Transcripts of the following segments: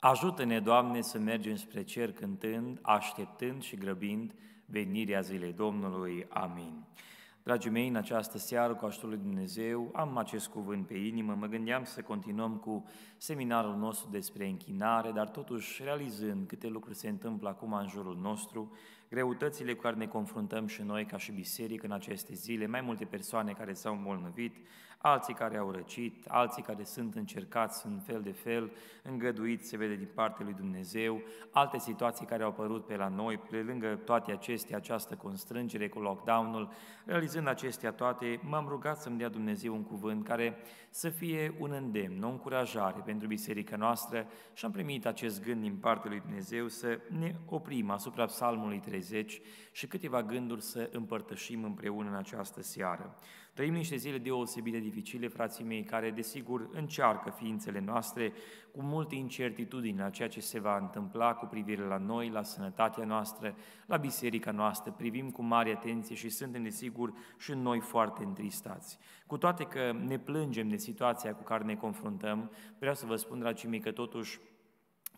Ajută-ne, Doamne, să mergem spre cer cântând, așteptând și grăbind venirea zilei Domnului. Amin. Dragii mei, în această seară, cu ajutorul lui Dumnezeu, am acest cuvânt pe inimă. Mă gândeam să continuăm cu seminarul nostru despre închinare, dar totuși realizând câte lucruri se întâmplă acum în jurul nostru, greutățile cu care ne confruntăm și noi ca și biserică în aceste zile, mai multe persoane care s-au îmbolnăvit, alții care au răcit, alții care sunt încercați în fel de fel, îngăduiți, se vede din partea lui Dumnezeu, alte situații care au apărut pe la noi, pe lângă toate acestea, această constrângere cu lockdown-ul, realizând acestea toate, m-am rugat să-mi dea Dumnezeu un cuvânt care să fie un îndemn, o încurajare pentru biserica noastră și am primit acest gând din partea lui Dumnezeu să ne oprim asupra Psalmului 30 și câteva gânduri să împărtășim împreună în această seară. Trăim niște zile deosebit de dificile, frații mei, care, desigur, încearcă ființele noastre cu multe incertitudini la ceea ce se va întâmpla cu privire la noi, la sănătatea noastră, la biserica noastră. Privim cu mare atenție și suntem, desigur, și noi foarte întristați. Cu toate că ne plângem de situația cu care ne confruntăm, vreau să vă spun, dragii mei, că totuși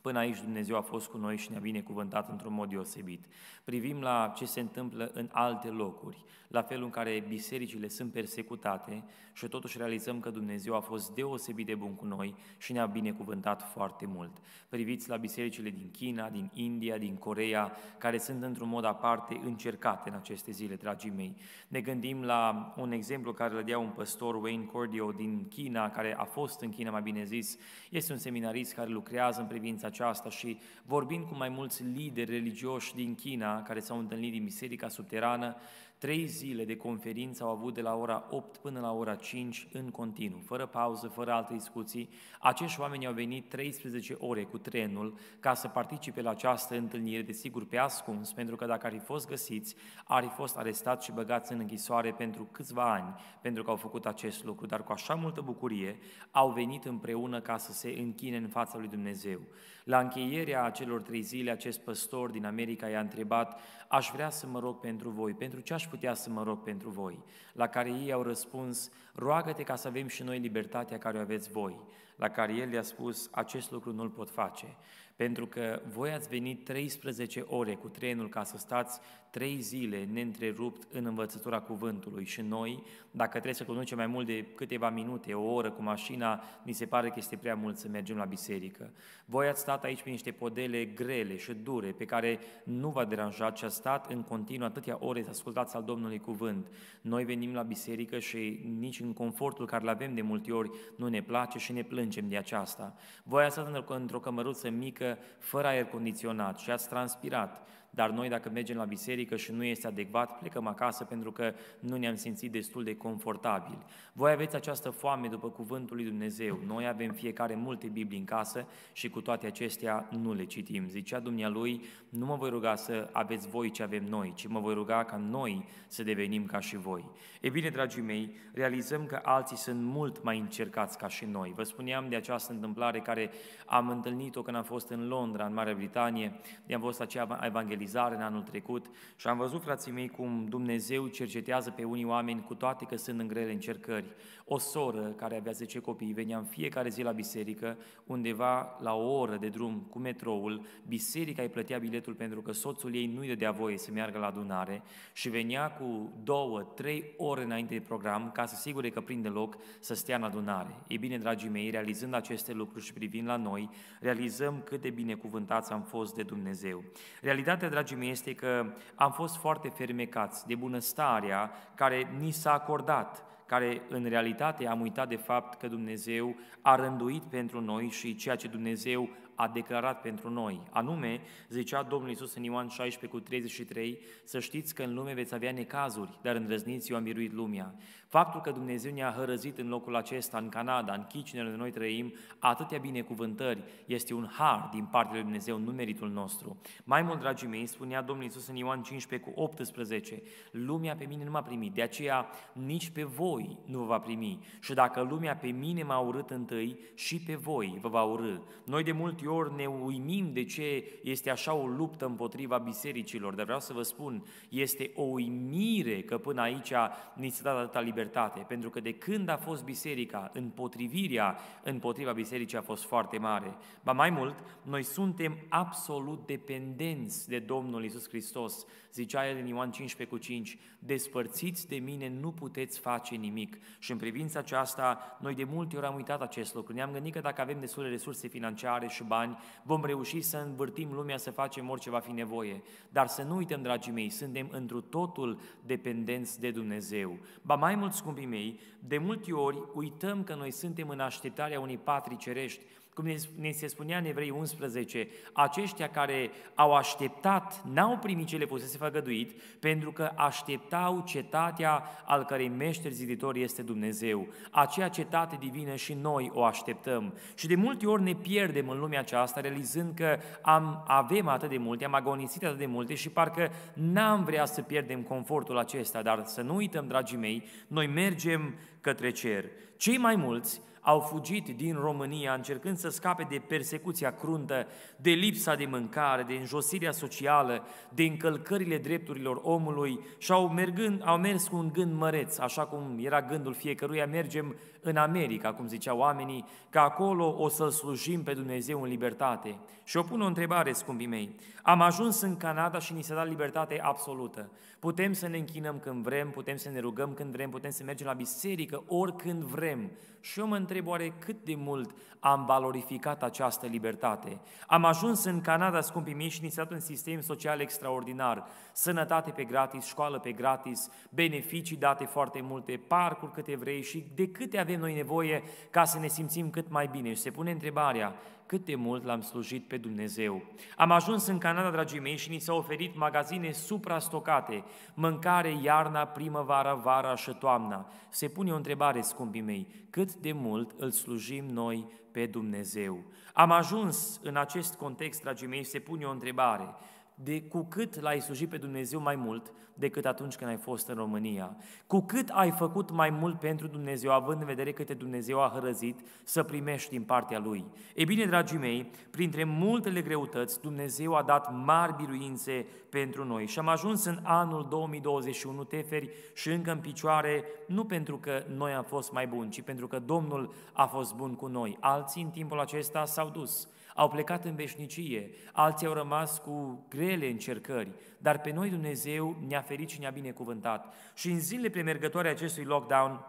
Până aici Dumnezeu a fost cu noi și ne-a binecuvântat într-un mod deosebit. Privim la ce se întâmplă în alte locuri, la felul în care bisericile sunt persecutate și totuși realizăm că Dumnezeu a fost deosebit de bun cu noi și ne-a binecuvântat foarte mult. Priviți la bisericile din China, din India, din Corea, care sunt într-un mod aparte încercate în aceste zile, dragii mei. Ne gândim la un exemplu care le dea un păstor, Wayne Cordio, din China, care a fost în China, mai bine zis, este un seminarist care lucrează în privința aceasta și vorbind cu mai mulți lideri religioși din China care s-au întâlnit din biserica subterană, Trei zile de conferință au avut de la ora 8 până la ora 5 în continuu, fără pauză, fără alte discuții. Acești oameni au venit 13 ore cu trenul ca să participe la această întâlnire, desigur pe ascuns, pentru că dacă ar fi fost găsiți, ar fi fost arestați și băgați în închisoare pentru câțiva ani, pentru că au făcut acest lucru, dar cu așa multă bucurie au venit împreună ca să se închine în fața lui Dumnezeu. La încheierea acelor trei zile, acest păstor din America i-a întrebat, aș vrea să mă rog pentru voi, pentru ce aș putea să mă rog pentru voi? La care ei au răspuns, roagă-te ca să avem și noi libertatea care o aveți voi. La care el le-a spus, acest lucru nu-l pot face, pentru că voi ați venit 13 ore cu trenul ca să stați trei zile neîntrerupt în învățătura cuvântului și noi, dacă trebuie să conducem mai mult de câteva minute, o oră cu mașina, mi se pare că este prea mult să mergem la biserică. Voi ați stat aici pe niște podele grele și dure, pe care nu v-a deranjat și a stat în continuu atâtea ore să ascultați al Domnului cuvânt. Noi venim la biserică și nici în confortul care îl avem de multe ori nu ne place și ne plângem de aceasta. Voi ați stat într-o cămăruță mică, fără aer condiționat și ați transpirat dar noi dacă mergem la biserică și nu este adecvat, plecăm acasă pentru că nu ne-am simțit destul de confortabil. Voi aveți această foame după cuvântul lui Dumnezeu. Noi avem fiecare multe Biblii în casă și cu toate acestea nu le citim. Zicea dumnealui, nu mă voi ruga să aveți voi ce avem noi, ci mă voi ruga ca noi să devenim ca și voi. E bine, dragii mei, realizăm că alții sunt mult mai încercați ca și noi. Vă spuneam de această întâmplare care am întâlnit-o când am fost în Londra, în Marea Britanie, de am fost acea evanghelie evangelizare în anul trecut și am văzut, frații mei, cum Dumnezeu cercetează pe unii oameni cu toate că sunt în grele încercări. O soră care avea 10 copii venea în fiecare zi la biserică, undeva la o oră de drum cu metroul, biserica îi plătea biletul pentru că soțul ei nu-i dădea voie să meargă la adunare și venea cu două, trei ore înainte de program ca să sigure că prinde loc să stea în adunare. E bine, dragii mei, realizând aceste lucruri și privind la noi, realizăm cât de binecuvântați am fost de Dumnezeu. Realitatea dragii mei, este că am fost foarte fermecați de bunăstarea care ni s-a acordat, care în realitate am uitat de fapt că Dumnezeu a rânduit pentru noi și ceea ce Dumnezeu a declarat pentru noi. Anume, zicea Domnul Iisus în Ioan 16 cu 33, să știți că în lume veți avea necazuri, dar îndrăzniți, eu am biruit lumea. Faptul că Dumnezeu ne-a hărăzit în locul acesta, în Canada, în Kitchener, unde noi trăim, atâtea binecuvântări, este un har din partea lui Dumnezeu, nu meritul nostru. Mai mult, dragii mei, spunea Domnul Iisus în Ioan 15 cu 18, lumea pe mine nu m-a primit, de aceea nici pe voi nu vă va primi. Și dacă lumea pe mine m-a urât întâi, și pe voi vă va urâ. Noi de mult ori ne uimim de ce este așa o luptă împotriva bisericilor, dar vreau să vă spun, este o uimire că până aici ni s-a dat atâta libertate, pentru că de când a fost biserica, împotrivirea împotriva bisericii a fost foarte mare. Ba mai mult, noi suntem absolut dependenți de Domnul Isus Hristos. Zicea el în Ioan 15 cu 5, despărțiți de mine nu puteți face nimic. Și în privința aceasta, noi de multe ori am uitat acest lucru. Ne-am gândit că dacă avem destule resurse financiare și bani, bani, vom reuși să învârtim lumea, să facem orice va fi nevoie. Dar să nu uităm, dragii mei, suntem întru totul dependenți de Dumnezeu. Ba mai mult, scumpii mei, de multe ori uităm că noi suntem în așteptarea unei patri cerești, cum ne se spunea în Evrei 11, aceștia care au așteptat, n-au primit cele le fusese făgăduit, pentru că așteptau cetatea al cărei meșter ziditor este Dumnezeu. Aceea cetate divină și noi o așteptăm. Și de multe ori ne pierdem în lumea aceasta, realizând că am, avem atât de multe, am agonisit atât de multe și parcă n-am vrea să pierdem confortul acesta, dar să nu uităm, dragii mei, noi mergem către cer. Cei mai mulți au fugit din România încercând să scape de persecuția cruntă, de lipsa de mâncare, de înjosirea socială, de încălcările drepturilor omului și au, mergând, au mers cu un gând măreț, așa cum era gândul fiecăruia, mergem în America, cum ziceau oamenii, că acolo o să slujim pe Dumnezeu în libertate. Și o pun o întrebare, scumpii mei. Am ajuns în Canada și ni se dat libertate absolută. Putem să ne închinăm când vrem, putem să ne rugăm când vrem, putem să mergem la biserică oricând vrem. Și eu mă întreb oare cât de mult am valorificat această libertate. Am ajuns în Canada, scumpii mei, și inițiat un sistem social extraordinar. Sănătate pe gratis, școală pe gratis, beneficii date foarte multe, parcuri câte vrei și de câte avem noi nevoie ca să ne simțim cât mai bine. Și se pune întrebarea, cât de mult l-am slujit pe Dumnezeu. Am ajuns în Canada, dragii mei, și ni s-au oferit magazine suprastocate, mâncare iarna, primăvara, vara și toamna. Se pune o întrebare, scumpii mei, cât de mult îl slujim noi pe Dumnezeu? Am ajuns în acest context, dragii mei, se pune o întrebare de cu cât l-ai slujit pe Dumnezeu mai mult decât atunci când ai fost în România, cu cât ai făcut mai mult pentru Dumnezeu, având în vedere câte Dumnezeu a hărăzit să primești din partea Lui. Ei bine, dragii mei, printre multele greutăți, Dumnezeu a dat mari biruințe pentru noi și am ajuns în anul 2021 teferi și încă în picioare, nu pentru că noi am fost mai buni, ci pentru că Domnul a fost bun cu noi. Alții în timpul acesta s-au dus au plecat în veșnicie, alții au rămas cu grele încercări, dar pe noi Dumnezeu ne-a ferit și ne-a binecuvântat. Și în zilele premergătoare acestui lockdown,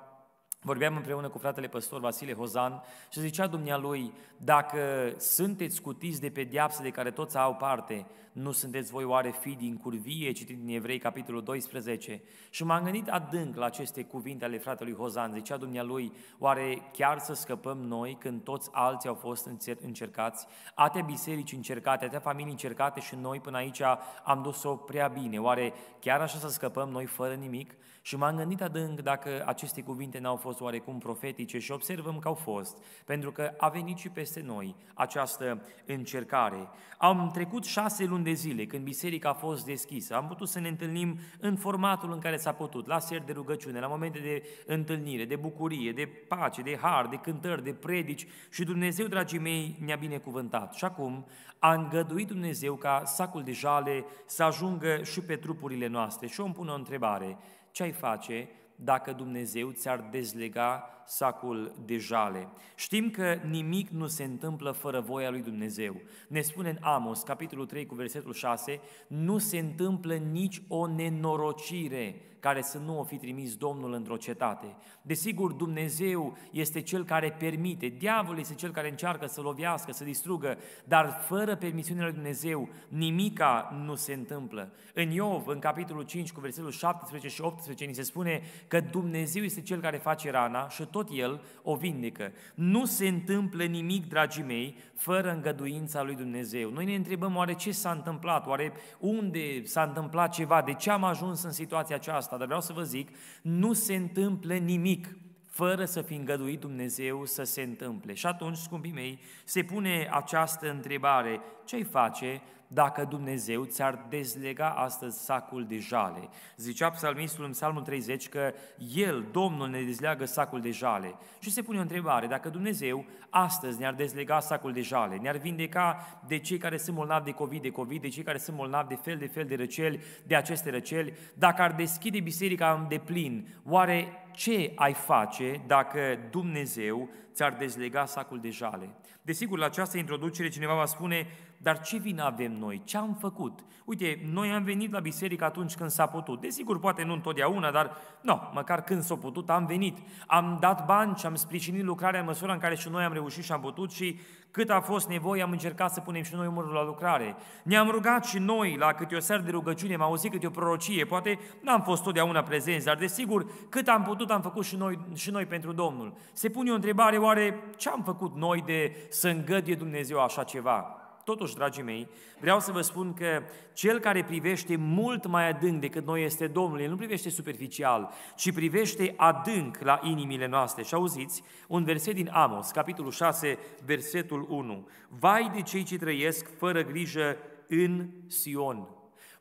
Vorbeam împreună cu fratele păstor Vasile Hozan și zicea dumnealui, dacă sunteți scutiți de pediapse de care toți au parte, nu sunteți voi oare fi din curvie, citit din Evrei, capitolul 12. Și m-am gândit adânc la aceste cuvinte ale fratelui Hozan, zicea dumnealui, oare chiar să scăpăm noi când toți alții au fost încercați, atea biserici încercate, atea familii încercate și noi până aici am dus-o prea bine, oare chiar așa să scăpăm noi fără nimic? Și m-am gândit adânc dacă aceste cuvinte n-au fost oarecum profetice și observăm că au fost, pentru că a venit și peste noi această încercare. Am trecut șase luni de zile când biserica a fost deschisă. Am putut să ne întâlnim în formatul în care s-a putut, la seri de rugăciune, la momente de întâlnire, de bucurie, de pace, de har, de cântări, de predici și Dumnezeu, dragii mei, ne-a binecuvântat. Și acum a îngăduit Dumnezeu ca sacul de jale să ajungă și pe trupurile noastre. Și eu îmi pun o întrebare ce ai face dacă Dumnezeu ți-ar dezlega sacul de jale. Știm că nimic nu se întâmplă fără voia lui Dumnezeu. Ne spune în Amos, capitolul 3 cu versetul 6, nu se întâmplă nici o nenorocire care să nu o fi trimis Domnul într-o cetate. Desigur, Dumnezeu este Cel care permite, diavolul este Cel care încearcă să lovească, să distrugă, dar fără permisiunea lui Dumnezeu nimica nu se întâmplă. În Iov, în capitolul 5 cu versetul 17 și 18, ni se spune că Dumnezeu este Cel care face rana și tot tot el o vindecă. Nu se întâmplă nimic, dragii mei, fără îngăduința lui Dumnezeu. Noi ne întrebăm oare ce s-a întâmplat, oare unde s-a întâmplat ceva, de ce am ajuns în situația aceasta, dar vreau să vă zic, nu se întâmplă nimic fără să fi îngăduit Dumnezeu să se întâmple. Și atunci, scumpii mei, se pune această întrebare, ce-i face dacă Dumnezeu ți-ar dezlega astăzi sacul de jale? Zicea psalmistul în psalmul 30 că El, Domnul, ne dezleagă sacul de jale. Și se pune o întrebare, dacă Dumnezeu astăzi ne-ar dezlega sacul de jale, ne-ar vindeca de cei care sunt molnavi de COVID, de COVID, de cei care sunt molnavi de fel de fel de răceli, de aceste răceli, dacă ar deschide biserica în deplin, oare ce ai face dacă Dumnezeu ți-ar dezlega sacul de jale? Desigur, la această introducere cineva va spune, dar ce vină avem noi? Ce am făcut? Uite, noi am venit la biserică atunci când s-a putut. Desigur, poate nu întotdeauna, dar nu, măcar când s-a putut, am venit. Am dat bani și am sprijinit lucrarea în măsura în care și noi am reușit și am putut și cât a fost nevoie, am încercat să punem și noi umărul la lucrare. Ne-am rugat și noi la câte o seară de rugăciune, am auzit câte o prorocie, poate n-am fost totdeauna prezenți, dar desigur, cât am putut, am făcut și noi, și noi pentru Domnul. Se pune o întrebare, oare ce am făcut noi de să îngădie Dumnezeu așa ceva? Totuși, dragii mei, vreau să vă spun că cel care privește mult mai adânc decât noi este Domnul, el nu privește superficial, ci privește adânc la inimile noastre. Și auziți un verset din Amos, capitolul 6, versetul 1. Vai de cei ce trăiesc fără grijă în Sion.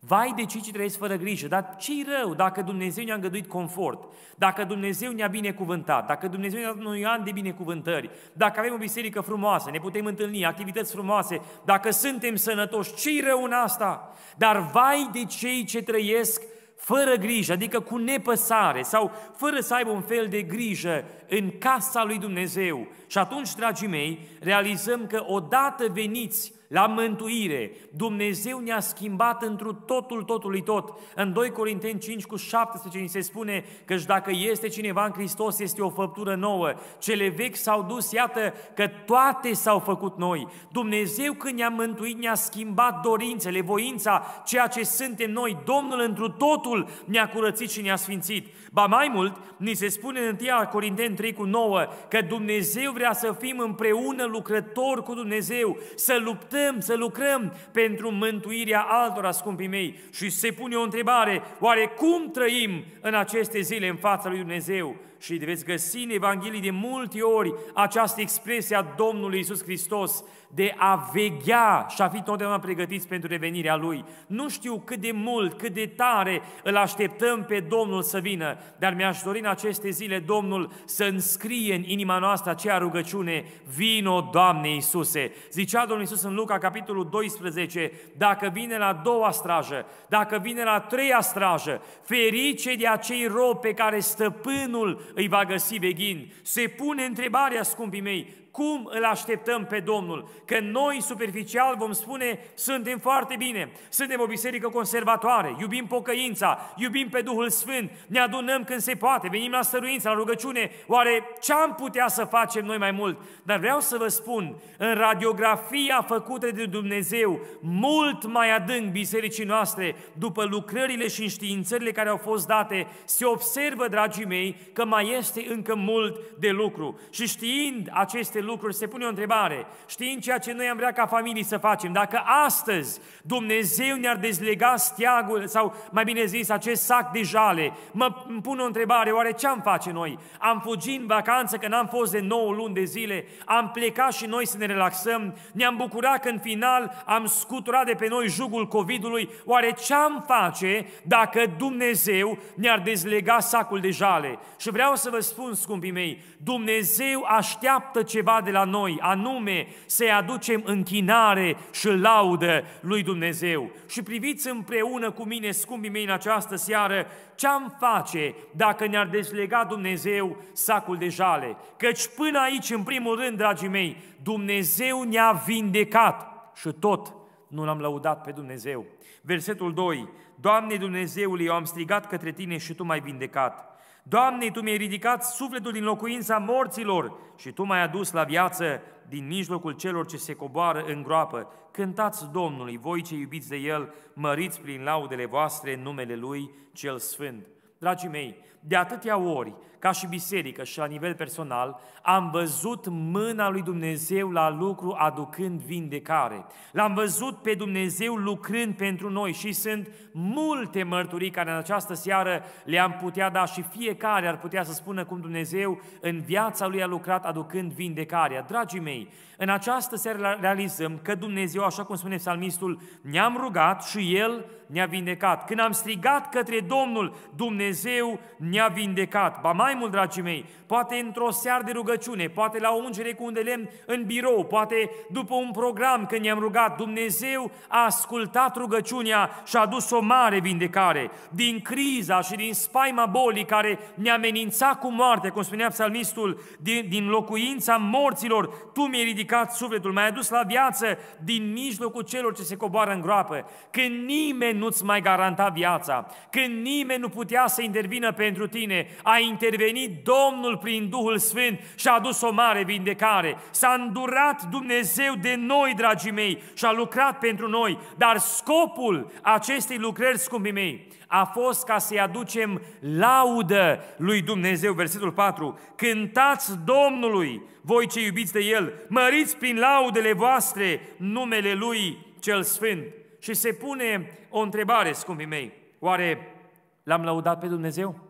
Vai de cei ce trăiesc fără grijă, dar ce rău dacă Dumnezeu ne-a îngăduit confort, dacă Dumnezeu ne-a binecuvântat, dacă Dumnezeu ne-a dat un an de binecuvântări, dacă avem o biserică frumoasă, ne putem întâlni, activități frumoase, dacă suntem sănătoși, ce rău în asta? Dar vai de cei ce trăiesc fără grijă, adică cu nepăsare sau fără să aibă un fel de grijă în casa lui Dumnezeu. Și atunci, dragii mei, realizăm că odată veniți la mântuire. Dumnezeu ne-a schimbat întru totul, totului tot. În 2 Corinteni 5 cu 17 ni se spune că dacă este cineva în Hristos, este o făptură nouă. Cele vechi s-au dus, iată că toate s-au făcut noi. Dumnezeu când ne-a mântuit, ne-a schimbat dorințele, voința, ceea ce suntem noi. Domnul întru totul ne-a curățit și ne-a sfințit. Ba mai mult, ni se spune în 1 Corinteni 3 cu 9 că Dumnezeu vrea să fim împreună lucrători cu Dumnezeu, să luptăm luptăm, să lucrăm pentru mântuirea altora, scumpii mei. Și se pune o întrebare, oare cum trăim în aceste zile în fața lui Dumnezeu? Și veți găsi în Evanghelie de multe ori această expresie a Domnului Isus Hristos de a veghea și a fi totdeauna pregătiți pentru revenirea Lui. Nu știu cât de mult, cât de tare îl așteptăm pe Domnul să vină, dar mi-aș dori în aceste zile Domnul să înscrie în inima noastră aceea rugăciune, vino Doamne Iisuse. Zicea Domnul Iisus în Luca Luca, capitolul 12, dacă vine la doua strajă, dacă vine la treia strajă, ferice de acei robi pe care stăpânul îi va găsi veghin. Se pune întrebarea, scumpii mei, cum îl așteptăm pe Domnul. Că noi, superficial, vom spune, suntem foarte bine, suntem o biserică conservatoare, iubim pocăința, iubim pe Duhul Sfânt, ne adunăm când se poate, venim la stăruință, la rugăciune, oare ce am putea să facem noi mai mult? Dar vreau să vă spun, în radiografia făcută de Dumnezeu, mult mai adânc bisericii noastre, după lucrările și înștiințările care au fost date, se observă, dragii mei, că mai este încă mult de lucru. Și știind aceste aceste lucruri, se pune o întrebare. Știm ceea ce noi am vrea ca familii să facem, dacă astăzi Dumnezeu ne-ar dezlega steagul, sau mai bine zis, acest sac de jale, mă pun o întrebare, oare ce am face noi? Am fugit în vacanță că n-am fost de 9 luni de zile, am plecat și noi să ne relaxăm, ne-am bucurat că în final am scuturat de pe noi jugul COVID-ului, oare ce am face dacă Dumnezeu ne-ar dezlega sacul de jale? Și vreau să vă spun, scumpii mei, Dumnezeu așteaptă ceva ceva de la noi, anume să-i aducem închinare și laudă lui Dumnezeu. Și priviți împreună cu mine, scumpii mei, în această seară, ce-am face dacă ne-ar deslega Dumnezeu sacul de jale. Căci până aici, în primul rând, dragii mei, Dumnezeu ne-a vindecat și tot nu l-am lăudat pe Dumnezeu. Versetul 2. Doamne Dumnezeule, eu am strigat către Tine și Tu m-ai vindecat. Doamne, Tu mi-ai ridicat sufletul din locuința morților și Tu m-ai adus la viață din mijlocul celor ce se coboară în groapă. Cântați Domnului, voi ce iubiți de El, măriți prin laudele voastre numele Lui cel Sfânt. Dragii mei, de atâtea ori ca și biserică și la nivel personal, am văzut mâna lui Dumnezeu la lucru aducând vindecare. L-am văzut pe Dumnezeu lucrând pentru noi și sunt multe mărturii care în această seară le-am putea da și fiecare ar putea să spună cum Dumnezeu în viața lui a lucrat aducând vindecarea. Dragii mei, în această seară realizăm că Dumnezeu, așa cum spune psalmistul, ne-am rugat și El ne-a vindecat. Când am strigat către Domnul, Dumnezeu ne-a vindecat. Ba mai mai mult, dragii mei, poate într-o seară de rugăciune, poate la o ungere cu un de lemn în birou, poate după un program când ne-am rugat, Dumnezeu a ascultat rugăciunea și a dus o mare vindecare din criza și din spaima bolii care ne amenința cu moarte, cum spunea psalmistul, din, din locuința morților, Tu mi-ai ridicat sufletul, m-ai adus la viață din mijlocul celor ce se coboară în groapă, când nimeni nu-ți mai garanta viața, când nimeni nu putea să intervină pentru tine, a intervenit venit Domnul prin Duhul Sfânt și a adus o mare vindecare. S-a îndurat Dumnezeu de noi, dragii mei, și a lucrat pentru noi, dar scopul acestei lucrări, scumpii mei, a fost ca să-i aducem laudă lui Dumnezeu. Versetul 4. Cântați Domnului, voi ce iubiți de El, măriți prin laudele voastre numele Lui cel Sfânt. Și se pune o întrebare, scumpii mei, oare l-am laudat pe Dumnezeu?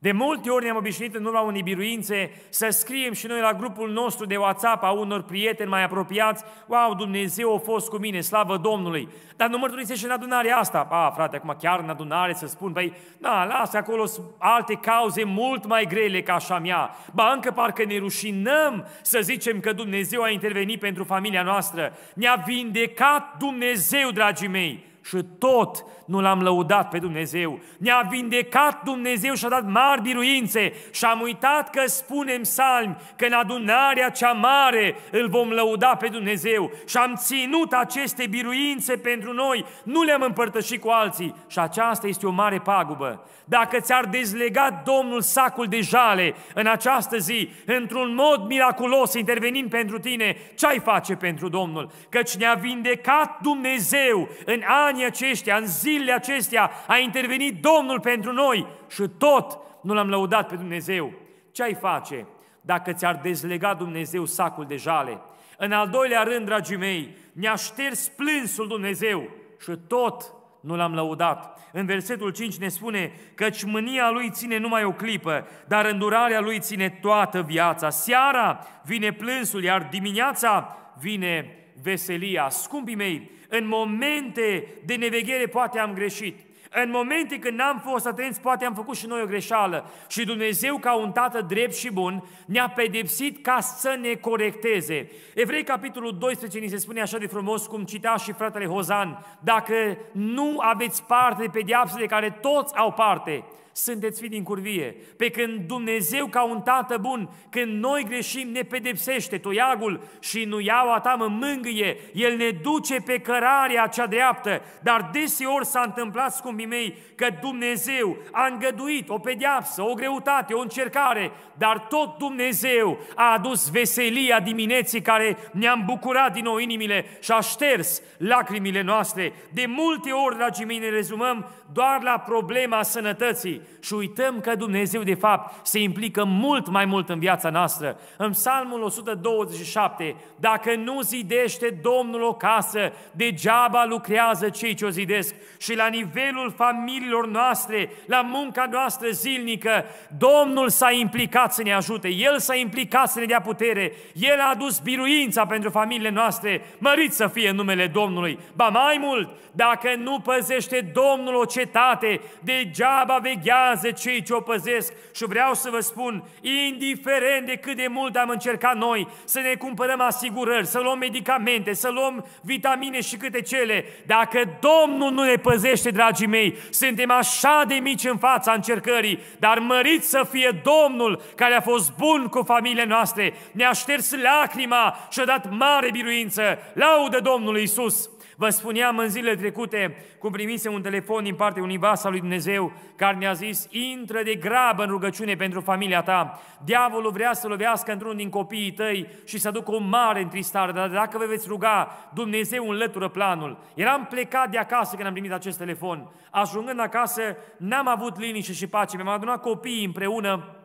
De multe ori ne-am obișnuit în urma unei biruințe să scriem și noi la grupul nostru de WhatsApp a unor prieteni mai apropiați, wow, Dumnezeu a fost cu mine, slavă Domnului. Dar nu mărturisește în adunare asta. A, frate, acum chiar în adunare să spun, băi, na, da, lasă acolo alte cauze mult mai grele ca așa mea. Ba, încă parcă ne rușinăm să zicem că Dumnezeu a intervenit pentru familia noastră. Ne-a vindecat Dumnezeu, dragii mei și tot nu l-am lăudat pe Dumnezeu. Ne-a vindecat Dumnezeu și a dat mari biruințe și am uitat că spunem salmi că în adunarea cea mare îl vom lăuda pe Dumnezeu și am ținut aceste biruințe pentru noi, nu le-am împărtășit cu alții și aceasta este o mare pagubă. Dacă ți-ar dezlega Domnul sacul de jale în această zi, într-un mod miraculos intervenim pentru tine, ce ai face pentru Domnul? Căci ne-a vindecat Dumnezeu în ani anii aceștia, în zilele acestea, a intervenit Domnul pentru noi și tot nu l-am lăudat pe Dumnezeu. Ce ai face dacă ți-ar dezlega Dumnezeu sacul de jale? În al doilea rând, dragii mei, ne-a șters plânsul Dumnezeu și tot nu l-am lăudat. În versetul 5 ne spune, căci mânia lui ține numai o clipă, dar îndurarea lui ține toată viața. Seara vine plânsul, iar dimineața vine veselia. Scumpii mei, în momente de neveghere poate am greșit. În momente când n-am fost atenți, poate am făcut și noi o greșeală. Și Dumnezeu, ca un tată drept și bun, ne-a pedepsit ca să ne corecteze. Evrei, capitolul 12, ni se spune așa de frumos, cum citea și fratele Hozan, dacă nu aveți parte de pedeapsă de care toți au parte, sunteți fi din curvie. Pe când Dumnezeu ca un tată bun, când noi greșim, ne pedepsește toiagul și nu iau ta mă mângâie, El ne duce pe cărarea cea dreaptă. Dar deseori s-a întâmplat, scumpii mei, că Dumnezeu a îngăduit o pedeapsă, o greutate, o încercare, dar tot Dumnezeu a adus veselia dimineții care ne-am bucurat din nou inimile și a șters lacrimile noastre. De multe ori, dragii mei, ne rezumăm doar la problema sănătății și uităm că Dumnezeu, de fapt, se implică mult mai mult în viața noastră. În Psalmul 127, dacă nu zidește Domnul o casă, degeaba lucrează cei ce o zidesc. Și la nivelul familiilor noastre, la munca noastră zilnică, Domnul s-a implicat să ne ajute, El s-a implicat să ne dea putere, El a adus biruința pentru familiile noastre, mărit să fie numele Domnului. Ba mai mult, dacă nu păzește Domnul o cetate, degeaba veghează păzează cei ce o păzesc și vreau să vă spun, indiferent de cât de mult am încercat noi să ne cumpărăm asigurări, să luăm medicamente, să luăm vitamine și câte cele, dacă Domnul nu ne păzește, dragii mei, suntem așa de mici în fața încercării, dar mărit să fie Domnul care a fost bun cu familiile noastre, ne-a șters lacrima și a dat mare biruință. Laudă Domnului Isus! Vă spuneam în zilele trecute cum primise un telefon din partea unui vas al lui Dumnezeu care ne-a zis, intră de grabă în rugăciune pentru familia ta. Diavolul vrea să lovească într un din copiii tăi și să aducă o mare întristare, dar dacă vă veți ruga, Dumnezeu înlătură planul. Eram plecat de acasă când am primit acest telefon. Ajungând acasă, n-am avut liniște și pace. Mi-am adunat copiii împreună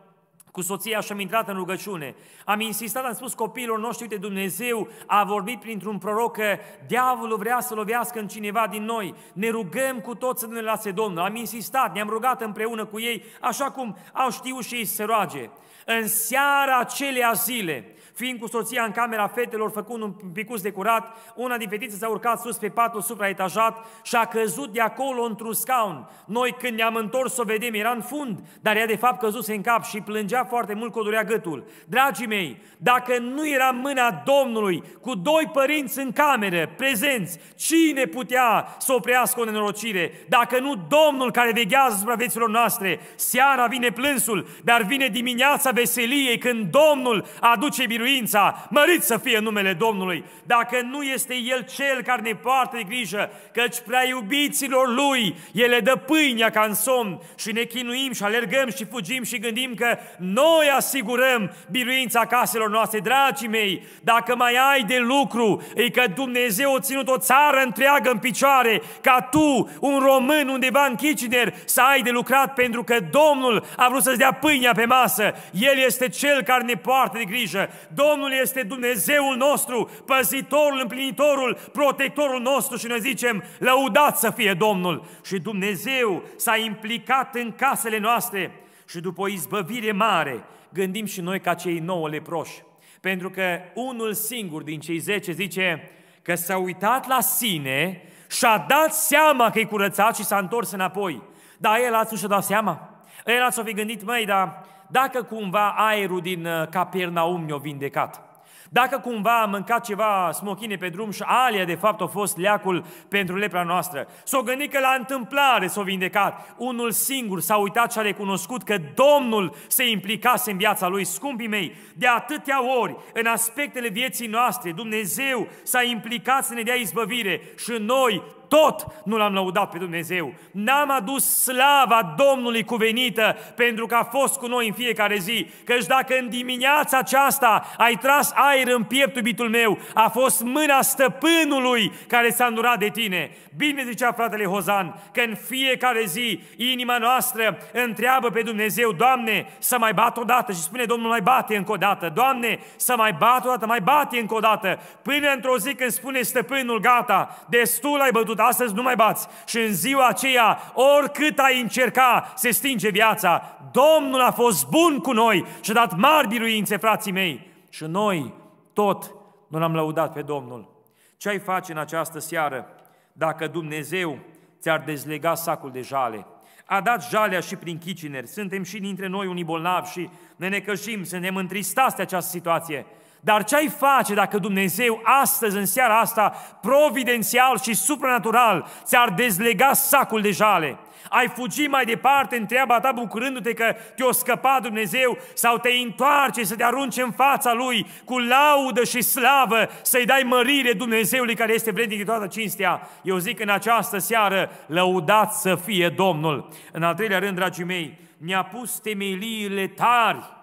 cu soția și am intrat în rugăciune. Am insistat, am spus copiilor noștri, uite, Dumnezeu a vorbit printr-un proroc că diavolul vrea să lovească în cineva din noi. Ne rugăm cu toți să ne lase Domnul. Am insistat, ne-am rugat împreună cu ei, așa cum au știut și ei să roage. În seara acelea zile, Fiind cu soția în camera fetelor, făcând un picus de curat, una din fetițe s-a urcat sus pe patul supraetajat și a căzut de acolo într-un scaun. Noi când ne-am întors să o vedem, era în fund, dar ea de fapt căzuse în cap și plângea foarte mult că o durea gâtul. Dragii mei, dacă nu era mâna Domnului cu doi părinți în cameră, prezenți, cine putea să oprească o nenorocire? Dacă nu Domnul care veghează asupra vieților noastre, seara vine plânsul, dar vine dimineața veseliei când Domnul aduce biruință biruința, mărit să fie numele Domnului, dacă nu este El Cel care ne poartă de grijă, căci prea iubiților Lui, ele dă pâinea ca în somn și ne chinuim și alergăm și fugim și gândim că noi asigurăm biruința caselor noastre, dragii mei, dacă mai ai de lucru, e că Dumnezeu a ținut o țară întreagă în picioare, ca tu, un român undeva în Kitchener, să ai de lucrat pentru că Domnul a vrut să-ți dea pâinea pe masă. El este Cel care ne poartă de grijă. Domnul este Dumnezeul nostru, păzitorul, împlinitorul, protectorul nostru și noi zicem, lăudat să fie Domnul. Și Dumnezeu s-a implicat în casele noastre și după o izbăvire mare, gândim și noi ca cei nouă leproși. Pentru că unul singur din cei zece zice că s-a uitat la sine și a dat seama că e curățat și s-a întors înapoi. Dar el ați și-a dat seama? El ați o fi gândit, măi, dar dacă cumva aerul din uh, Capernaum ne o vindecat. Dacă cumva a mâncat ceva smochine pe drum și alia de fapt a fost leacul pentru lepra noastră. S-o gândit că la întâmplare s o vindecat. Unul singur s-a uitat și a recunoscut că Domnul se implicase în viața lui. Scumpii mei, de atâtea ori, în aspectele vieții noastre, Dumnezeu s-a implicat să ne dea izbăvire și noi tot nu l-am lăudat pe Dumnezeu. N-am adus slava Domnului cuvenită pentru că a fost cu noi în fiecare zi. Căci dacă în dimineața aceasta ai tras aer în pieptul iubitul meu, a fost mâna stăpânului care s-a îndurat de tine. Bine zicea fratele Hozan că în fiecare zi inima noastră întreabă pe Dumnezeu, Doamne, să mai bat o dată și spune Domnul, mai bate încă o dată. Doamne, să mai bat o dată, mai bate încă o dată. Până într-o zi când spune stăpânul, gata, destul ai bătut astăzi nu mai bați. Și în ziua aceea, oricât ai încerca, se stinge viața. Domnul a fost bun cu noi și a dat mari biruințe, frații mei. Și noi tot nu l-am lăudat pe Domnul. Ce ai face în această seară dacă Dumnezeu ți-ar dezlega sacul de jale? A dat jalea și prin chicineri. Suntem și dintre noi unii bolnavi și ne necășim, suntem întristați de această situație. Dar ce ai face dacă Dumnezeu astăzi, în seara asta, providențial și supranatural, ți-ar dezlega sacul de jale? Ai fugi mai departe în treaba ta bucurându-te că te-o scăpa Dumnezeu sau te întoarce să te arunci în fața Lui cu laudă și slavă să-i dai mărire Dumnezeului care este vrednic de toată cinstea. Eu zic în această seară, lăudat să fie Domnul. În al treilea rând, dragii mei, ne-a pus temeliile tari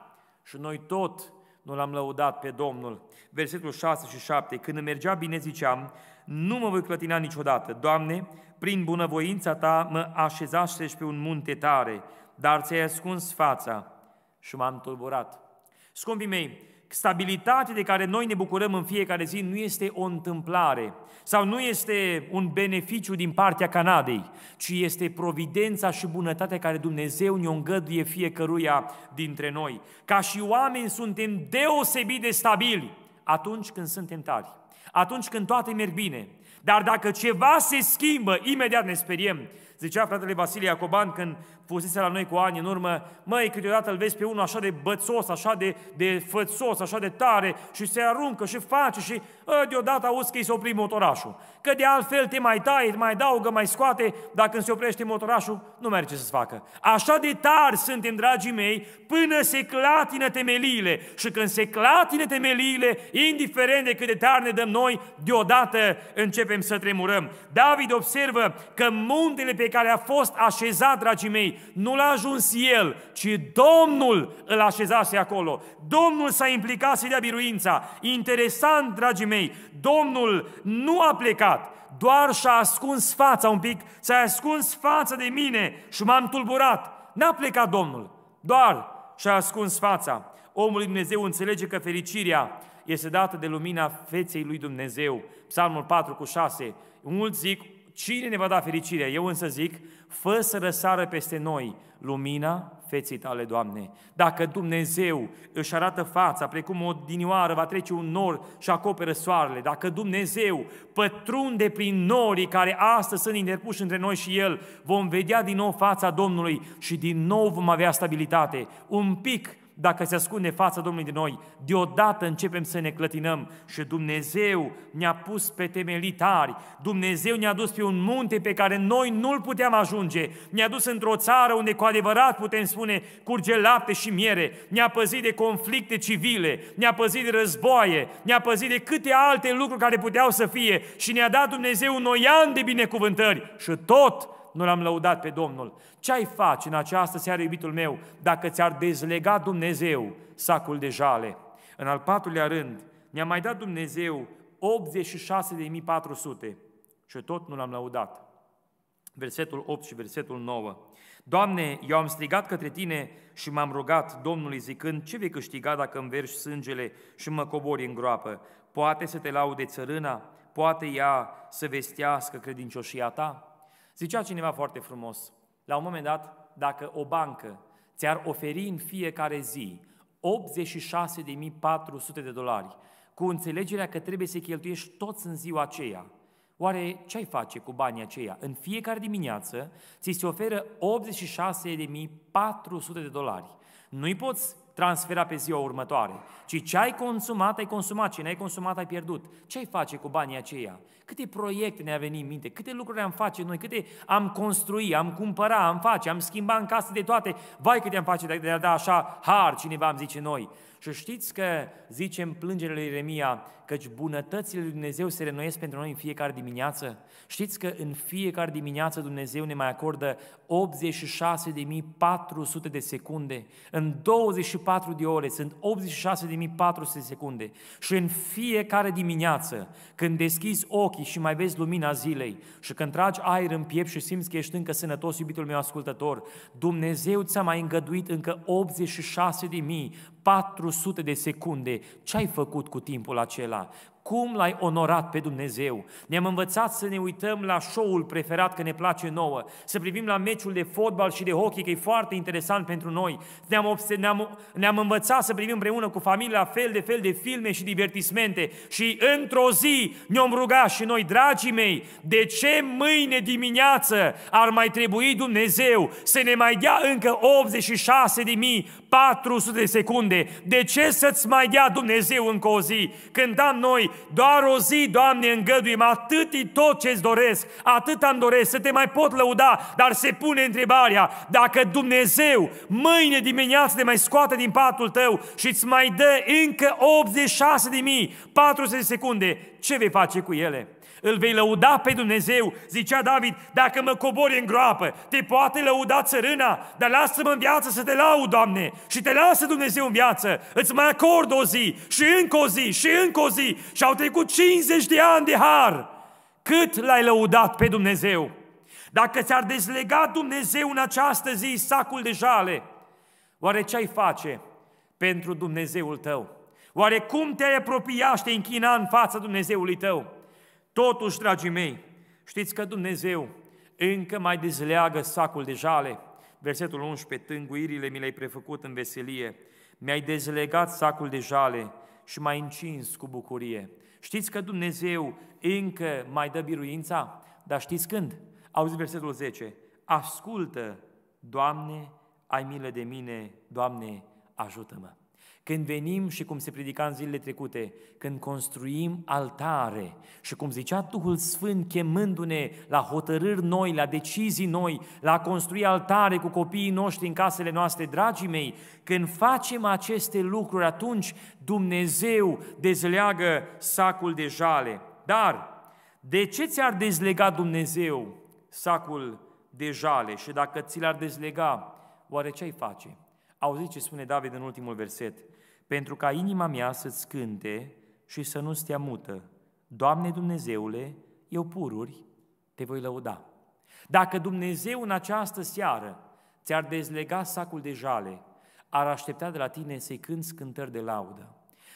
și noi tot nu l-am lăudat pe Domnul. Versetul 6 și 7, când îmi mergea bine ziceam, nu mă voi clătina niciodată. Doamne, prin bunăvoința Ta mă așezaștești pe un munte tare, dar ți-ai ascuns fața și m-am tulburat. Scumpii mei, stabilitate de care noi ne bucurăm în fiecare zi nu este o întâmplare sau nu este un beneficiu din partea Canadei, ci este providența și bunătatea care Dumnezeu ne-o îngăduie fiecăruia dintre noi. Ca și oameni suntem deosebit de stabili atunci când suntem tari, atunci când toate merg bine. Dar dacă ceva se schimbă, imediat ne speriem. Zicea fratele Vasile Iacoban când fusese la noi cu ani în urmă, măi, câteodată îl vezi pe unul așa de bățos, așa de, de fățos, așa de tare și se aruncă și face și ă, deodată auzi că îi se opri motorașul. Că de altfel te mai tai, te mai daugă, mai scoate, dacă când se oprește motorașul, nu merge să-ți facă. Așa de tari suntem, dragii mei, până se clatină temeliile și când se clatină temeliile, indiferent de cât de tari ne dăm noi, deodată începem să tremurăm. David observă că muntele pe care a fost așezat, dragii mei, nu l-a ajuns el, ci Domnul îl așezase acolo. Domnul s-a implicat să dea biruința. Interesant, dragii mei, Domnul nu a plecat, doar și-a ascuns fața un pic, s-a ascuns fața de mine și m-am tulburat. N-a plecat Domnul, doar și-a ascuns fața. Omul lui Dumnezeu înțelege că fericirea este dată de lumina feței lui Dumnezeu. Psalmul 4 cu 6. Mulți zic, cine ne va da fericirea? Eu însă zic, fă să răsară peste noi lumina feții tale, Doamne. Dacă Dumnezeu își arată fața, precum o dinioară va trece un nor și acoperă soarele, dacă Dumnezeu pătrunde prin norii care astăzi sunt interpuși între noi și El, vom vedea din nou fața Domnului și din nou vom avea stabilitate. Un pic dacă se ascunde fața Domnului de noi, deodată începem să ne clătinăm și Dumnezeu ne-a pus pe temelitari, Dumnezeu ne-a dus pe un munte pe care noi nu-l puteam ajunge, ne-a dus într-o țară unde cu adevărat putem spune curge lapte și miere, ne-a păzit de conflicte civile, ne-a păzit de războaie, ne-a păzit de câte alte lucruri care puteau să fie și ne-a dat Dumnezeu noi ani de binecuvântări și tot nu l-am lăudat pe Domnul. Ce ai face în această seară, iubitul meu, dacă ți-ar dezlega Dumnezeu sacul de jale? În al patrulea rând, ne a mai dat Dumnezeu 86.400 și tot nu l-am lăudat. Versetul 8 și versetul 9. Doamne, eu am strigat către Tine și m-am rugat Domnului zicând, ce vei câștiga dacă îmi vergi sângele și mă cobori în groapă? Poate să te laude țărâna? Poate ea să vestească credincioșia Ta? Zicea cineva foarte frumos, la un moment dat, dacă o bancă ți-ar oferi în fiecare zi 86.400 de dolari, cu înțelegerea că trebuie să cheltuiești toți în ziua aceea, oare ce ai face cu banii aceia? În fiecare dimineață ți se oferă 86.400 de dolari. Nu-i poți transfera pe ziua următoare, ci ce ai consumat, ai consumat, ce n-ai consumat, ai pierdut. Ce ai face cu banii aceia? Câte proiecte ne-a venit în minte? Câte lucruri am face noi? Câte am construi, am cumpăra, am face, am schimbat? în casă de toate? Vai câte am face de a da așa har, cineva am zice noi. Și știți că zice în plângerea lui Iremia, căci bunătățile lui Dumnezeu se renoiesc pentru noi în fiecare dimineață. Știți că în fiecare dimineață Dumnezeu ne mai acordă 86.400 de secunde. În 24 de ore sunt 86.400 de secunde. Și în fiecare dimineață, când deschizi ochii și mai vezi lumina zilei și când tragi aer în piept și simți că ești încă sănătos, iubitul meu ascultător, Dumnezeu ți-a mai îngăduit încă 86.400. 400 de secunde. Ce ai făcut cu timpul acela? cum l-ai onorat pe Dumnezeu. Ne-am învățat să ne uităm la show-ul preferat că ne place nouă, să privim la meciul de fotbal și de hockey, că e foarte interesant pentru noi. Ne-am, ne-am, ne-am învățat să privim împreună cu familia fel de fel de filme și divertismente și într-o zi ne-am rugat și noi, dragii mei, de ce mâine dimineață ar mai trebui Dumnezeu să ne mai dea încă 86 de secunde? De ce să-ți mai dea Dumnezeu încă o zi? Cântam noi, doar o zi, Doamne, îngăduim, atât e tot ce-ți doresc, atât am doresc, să te mai pot lăuda, dar se pune întrebarea, dacă Dumnezeu mâine dimineață te mai scoate din patul tău și îți mai dă încă 86.400 de secunde, ce vei face cu ele? Îl vei lăuda pe Dumnezeu, zicea David, dacă mă cobori în groapă, te poate lăuda țărâna, dar lasă-mă în viață să te laud, Doamne, și te lasă Dumnezeu în viață, îți mai acord o zi, și încă o zi, și încă o zi, și au trecut 50 de ani de har. Cât l-ai lăudat pe Dumnezeu? Dacă ți-ar dezlega Dumnezeu în această zi sacul de jale, oare ce ai face pentru Dumnezeul tău? Oare cum te-ai apropia și te închina în fața Dumnezeului tău? Totuși, dragii mei, știți că Dumnezeu încă mai dezleagă sacul de jale. Versetul 11, tânguirile mi le-ai prefăcut în veselie, mi-ai dezlegat sacul de jale și m-ai încins cu bucurie. Știți că Dumnezeu încă mai dă biruința? Dar știți când? Auzi versetul 10. Ascultă, Doamne, ai milă de mine, Doamne, ajută-mă când venim și cum se predica în zilele trecute, când construim altare și cum zicea Duhul Sfânt chemându-ne la hotărâri noi, la decizii noi, la a construi altare cu copiii noștri în casele noastre, dragii mei, când facem aceste lucruri, atunci Dumnezeu dezleagă sacul de jale. Dar de ce ți-ar dezlega Dumnezeu sacul de jale? Și dacă ți l-ar dezlega, oare ce ai face? Auziți ce spune David în ultimul verset? pentru ca inima mea să-ți cânte și să nu stea mută. Doamne Dumnezeule, eu pururi te voi lăuda. Dacă Dumnezeu în această seară ți-ar dezlega sacul de jale, ar aștepta de la tine să-i cânti cântări de laudă.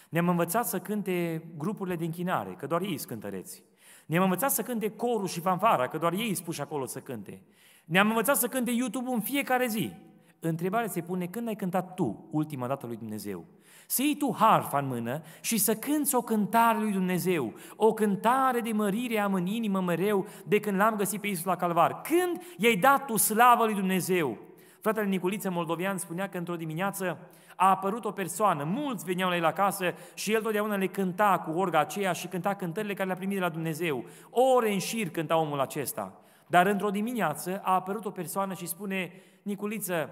Ne-am învățat să cânte grupurile de închinare, că doar ei sunt cântăreți. Ne-am învățat să cânte corul și fanfara, că doar ei spuși acolo să cânte. Ne-am învățat să cânte YouTube în fiecare zi. Întrebarea se pune, când ai cântat tu ultima dată lui Dumnezeu? să iei tu harfa în mână și să cânți o cântare lui Dumnezeu, o cântare de mărire am în inimă mereu de când l-am găsit pe Iisus la Calvar. Când i-ai dat tu slavă lui Dumnezeu? Fratele Niculiță Moldovian spunea că într-o dimineață a apărut o persoană, mulți veneau la el acasă și el totdeauna le cânta cu orga aceea și cânta cântările care le-a primit de la Dumnezeu. Ore în șir cânta omul acesta. Dar într-o dimineață a apărut o persoană și spune, Niculiță,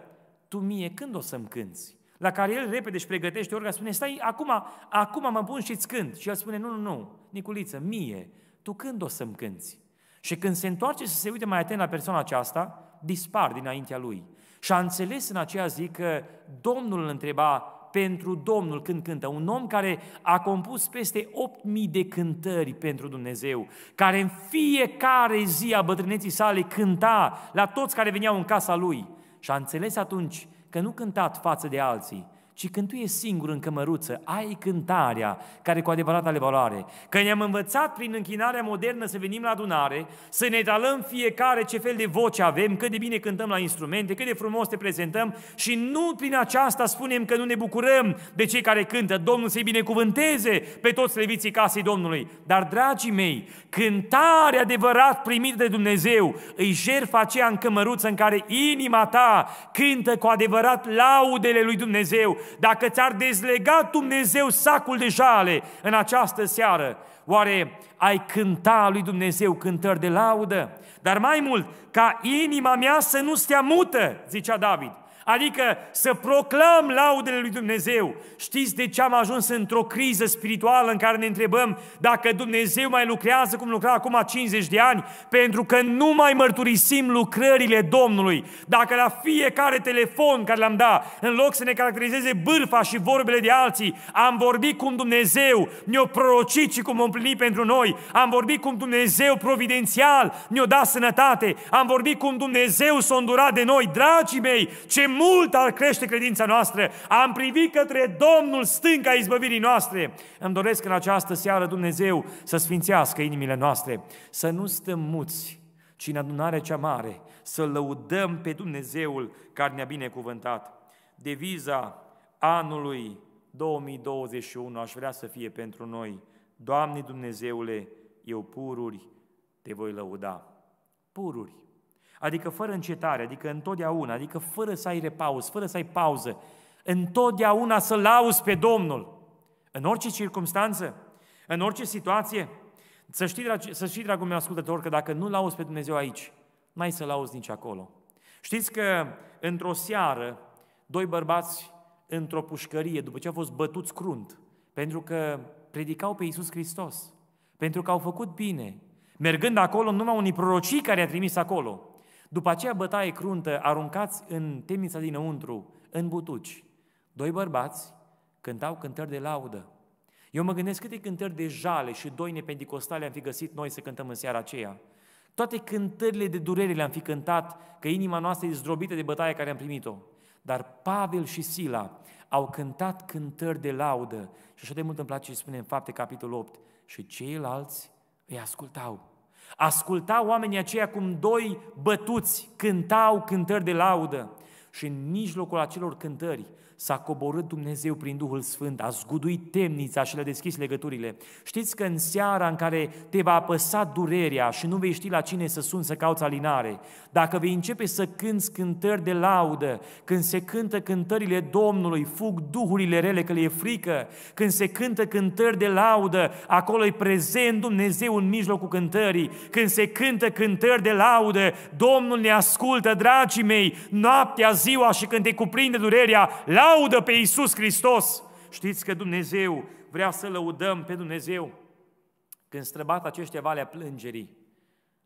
tu mie când o să-mi cânți? la care el repede își pregătește orga, spune, stai, acum, acum mă pun și ți cânt. Și el spune, nu, nu, nu, Niculiță, mie, tu când o să-mi cânti? Și când se întoarce să se uite mai atent la persoana aceasta, dispar dinaintea lui. Și a înțeles în aceea zi că Domnul îl întreba pentru Domnul când cântă. Un om care a compus peste 8.000 de cântări pentru Dumnezeu, care în fiecare zi a bătrâneții sale cânta la toți care veneau în casa lui. Și a înțeles atunci că nu cântat față de alții, ci când tu ești singur în cămăruță, ai cântarea care cu adevărat are valoare. Că ne-am învățat prin închinarea modernă să venim la adunare, să ne talăm fiecare ce fel de voce avem, cât de bine cântăm la instrumente, cât de frumos te prezentăm și nu prin aceasta spunem că nu ne bucurăm de cei care cântă. Domnul să-i binecuvânteze pe toți leviții casei Domnului. Dar, dragii mei, cântarea adevărat primită de Dumnezeu îi jertfa aceea în cămăruță în care inima ta cântă cu adevărat laudele lui Dumnezeu dacă ți-ar dezlega Dumnezeu sacul de jale în această seară, oare ai cânta lui Dumnezeu cântări de laudă? Dar mai mult, ca inima mea să nu stea mută, zicea David. Adică să proclam laudele lui Dumnezeu. Știți de ce am ajuns într-o criză spirituală în care ne întrebăm dacă Dumnezeu mai lucrează cum lucra acum 50 de ani? Pentru că nu mai mărturisim lucrările Domnului. Dacă la fiecare telefon care l-am dat, în loc să ne caracterizeze bârfa și vorbele de alții, am vorbit cum Dumnezeu ne-a prorocit și cum o împlinit pentru noi, am vorbit cum Dumnezeu providențial ne-a dat sănătate, am vorbit cum Dumnezeu s-a îndurat de noi, dragii mei, ce mult ar crește credința noastră. Am privit către Domnul stânca izbăvirii noastre. Îmi doresc în această seară Dumnezeu să sfințească inimile noastre, să nu stăm muți, ci în adunarea cea mare, să lăudăm pe Dumnezeul care ne-a binecuvântat. Deviza anului 2021 aș vrea să fie pentru noi, Doamne Dumnezeule, eu pururi te voi lăuda. Pururi adică fără încetare, adică întotdeauna, adică fără să ai repaus, fără să ai pauză, întotdeauna să lauzi pe Domnul, în orice circunstanță, în orice situație. Să știi, să știi dragul meu ascultător, că dacă nu lauzi pe Dumnezeu aici, n-ai să lauzi nici acolo. Știți că într-o seară, doi bărbați într-o pușcărie, după ce au fost bătuți crunt, pentru că predicau pe Iisus Hristos, pentru că au făcut bine, mergând acolo numai unii prorocii care i-a trimis acolo, după aceea bătaie cruntă, aruncați în temnița dinăuntru, în butuci. Doi bărbați cântau cântări de laudă. Eu mă gândesc câte cântări de jale și doine pentecostale am fi găsit noi să cântăm în seara aceea. Toate cântările de durere le-am fi cântat, că inima noastră e zdrobită de bătaia care am primit-o. Dar Pavel și Sila au cântat cântări de laudă și așa de mult îmi place ce spune în fapte capitolul 8. Și ceilalți îi ascultau. Asculta oamenii aceia cum doi bătuți cântau cântări de laudă și în mijlocul acelor cântări s-a coborât Dumnezeu prin Duhul Sfânt, a zguduit temnița și le-a deschis legăturile. Știți că în seara în care te va apăsa durerea și nu vei ști la cine să suni să cauți alinare, dacă vei începe să cânți cântări de laudă, când se cântă cântările Domnului, fug duhurile rele că le e frică, când se cântă cântări de laudă, acolo e prezent Dumnezeu în mijlocul cântării, când se cântă cântări de laudă, Domnul ne ascultă, dragii mei, noaptea, ziua și când te cuprinde durerea, la laudă pe Iisus Hristos. Știți că Dumnezeu vrea să lăudăm pe Dumnezeu. Când străbat aceștia valea plângerii,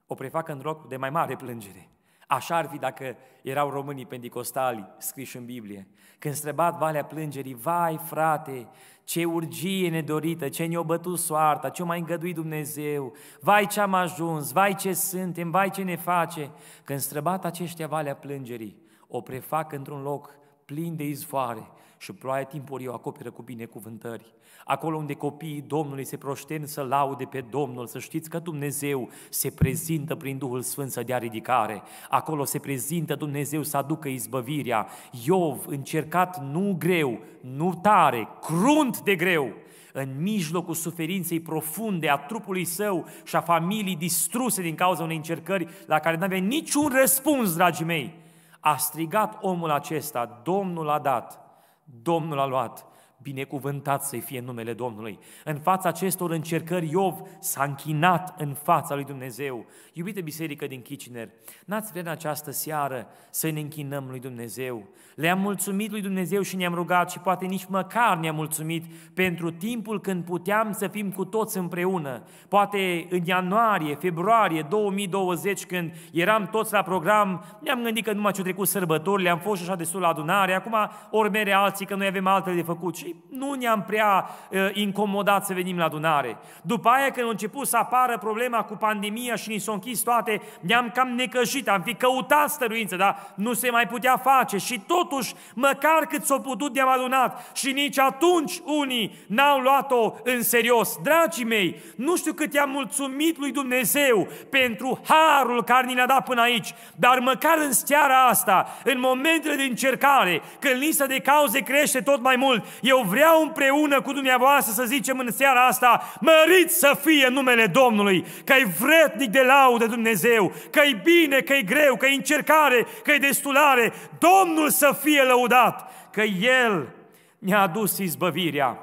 o prefac în loc de mai mare plângere. Așa ar fi dacă erau românii pendicostali scriși în Biblie. Când străbat valea plângerii, vai frate, ce urgie nedorită, ce ne-o bătut soarta, ce-o mai îngădui Dumnezeu, vai ce am ajuns, vai ce suntem, vai ce ne face. Când străbat aceștia valea plângerii, o prefac într-un loc plin de izvoare și ploaia o acoperă cu binecuvântări. Acolo unde copiii Domnului se proșten să laude pe Domnul, să știți că Dumnezeu se prezintă prin Duhul Sfânt să dea ridicare. Acolo se prezintă Dumnezeu să aducă izbăvirea. Iov, încercat nu greu, nu tare, crunt de greu, în mijlocul suferinței profunde a trupului său și a familiei distruse din cauza unei încercări la care nu avea niciun răspuns, dragii mei, a strigat omul acesta, Domnul a dat, Domnul a luat. Binecuvântat să-i fie numele Domnului. În fața acestor încercări, Iov s-a închinat în fața lui Dumnezeu. Iubite biserică din Kitchener, n-ați vrea în această seară să ne închinăm lui Dumnezeu. Le-am mulțumit lui Dumnezeu și ne-am rugat și poate nici măcar ne-am mulțumit pentru timpul când puteam să fim cu toți împreună. Poate în ianuarie, februarie 2020, când eram toți la program, ne-am gândit că numai ce trecut sărbătorile, am fost și așa destul la adunare, acum ori mere alții că noi avem altele de făcut și nu ne-am prea uh, incomodat să venim la adunare. După aia când a început să apară problema cu pandemia și ni s-au închis toate, ne-am cam necășit, am fi căutat stăruință, dar nu se mai putea face și totuși, măcar cât s-o putut ne-am adunat și nici atunci unii n-au luat-o în serios. Dragii mei, nu știu cât i-am mulțumit lui Dumnezeu pentru harul care ni l-a dat până aici, dar măcar în steara asta, în momentele de încercare, când lista de cauze crește tot mai mult, eu eu vreau împreună cu dumneavoastră să zicem în seara asta, mărit să fie numele Domnului, că e vretnic de laudă Dumnezeu, că e bine, că e greu, că e încercare, că e destulare, Domnul să fie lăudat, că El ne-a adus izbăvirea.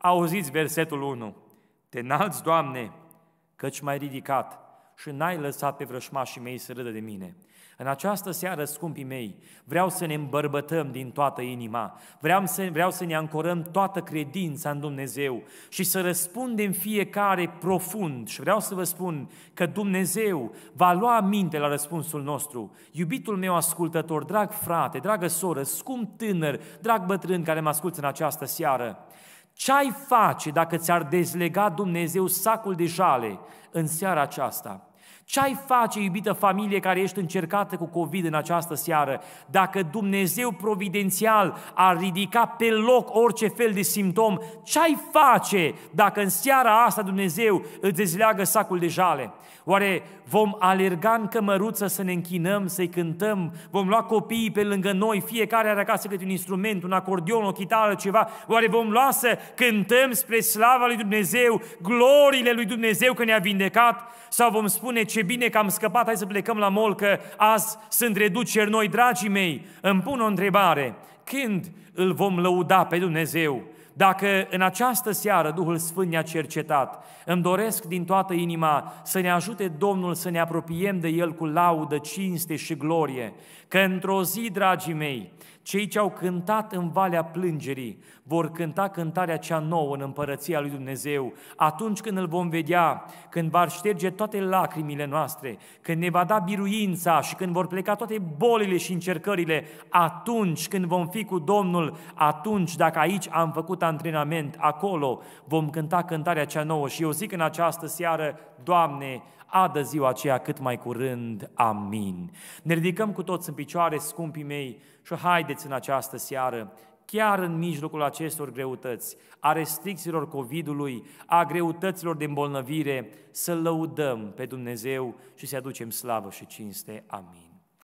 Auziți versetul 1. Te înalți, Doamne, căci m-ai ridicat și n-ai lăsat pe vrășmașii mei să râdă de mine. În această seară, scumpii mei, vreau să ne îmbărbătăm din toată inima, vreau să, vreau să ne ancorăm toată credința în Dumnezeu și să răspundem fiecare profund. Și vreau să vă spun că Dumnezeu va lua minte la răspunsul nostru. Iubitul meu ascultător, drag frate, dragă soră, scump tânăr, drag bătrân care mă asculți în această seară, ce ai face dacă ți-ar dezlega Dumnezeu sacul de jale în seara aceasta? Ce ai face, iubită familie, care ești încercată cu COVID în această seară, dacă Dumnezeu providențial ar ridica pe loc orice fel de simptom? Ce ai face dacă în seara asta Dumnezeu îți dezleagă sacul de jale? Oare vom alerga în cămăruță să ne închinăm, să-i cântăm? Vom lua copiii pe lângă noi, fiecare are acasă câte un instrument, un acordeon, o chitară, ceva? Oare vom lua să cântăm spre slava lui Dumnezeu, gloriile lui Dumnezeu că ne-a vindecat? Sau vom spune ce ce bine că am scăpat, hai să plecăm la mol, că azi sunt reduceri noi, dragii mei. Îmi pun o întrebare, când îl vom lăuda pe Dumnezeu? Dacă în această seară Duhul Sfânt ne-a cercetat, îmi doresc din toată inima să ne ajute Domnul să ne apropiem de El cu laudă, cinste și glorie, că într-o zi, dragii mei, cei ce au cântat în Valea Plângerii vor cânta cântarea cea nouă în Împărăția lui Dumnezeu, atunci când îl vom vedea, când va șterge toate lacrimile noastre, când ne va da biruința și când vor pleca toate bolile și încercările, atunci când vom fi cu Domnul, atunci dacă aici am făcut antrenament, acolo vom cânta cântarea cea nouă. Și eu zic în această seară, Doamne, adă ziua aceea cât mai curând. Amin. Ne ridicăm cu toți în picioare, scumpii mei, și haideți în această seară chiar în mijlocul acestor greutăți, a restricțiilor COVID-ului, a greutăților de îmbolnăvire, să lăudăm pe Dumnezeu și să aducem slavă și cinste. Amin.